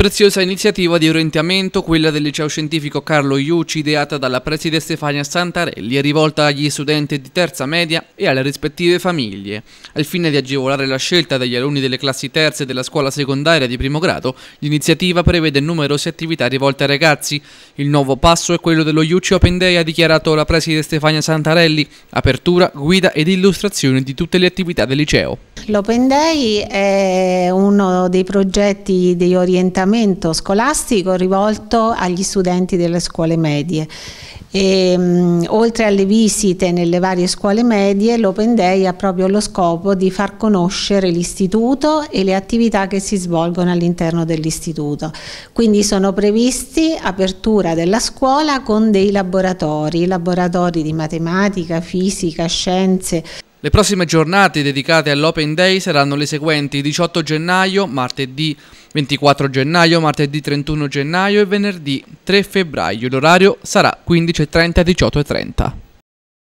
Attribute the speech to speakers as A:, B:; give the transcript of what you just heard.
A: Preziosa iniziativa di orientamento, quella del liceo scientifico Carlo Iucci, ideata dalla preside Stefania Santarelli e rivolta agli studenti di terza media e alle rispettive famiglie. Al fine di agevolare la scelta degli alunni delle classi terze della scuola secondaria di primo grado, l'iniziativa prevede numerose attività rivolte ai ragazzi. Il nuovo passo è quello dello Iucci Open Day, ha dichiarato la preside Stefania Santarelli, apertura, guida ed illustrazione di tutte le attività del liceo.
B: L'Open Day è uno dei progetti di orientamento scolastico rivolto agli studenti delle scuole medie. E, mh, mm, oltre alle visite nelle varie scuole medie, l'Open Day ha proprio lo scopo di far conoscere l'istituto e le attività che si svolgono all'interno dell'istituto. Quindi sono previsti apertura della scuola con dei laboratori, laboratori di matematica, fisica, scienze.
A: Le prossime giornate dedicate all'Open Day saranno le seguenti 18 gennaio, martedì 24 gennaio, martedì 31 gennaio e venerdì 3 febbraio. L'orario sarà 15.30-18.30.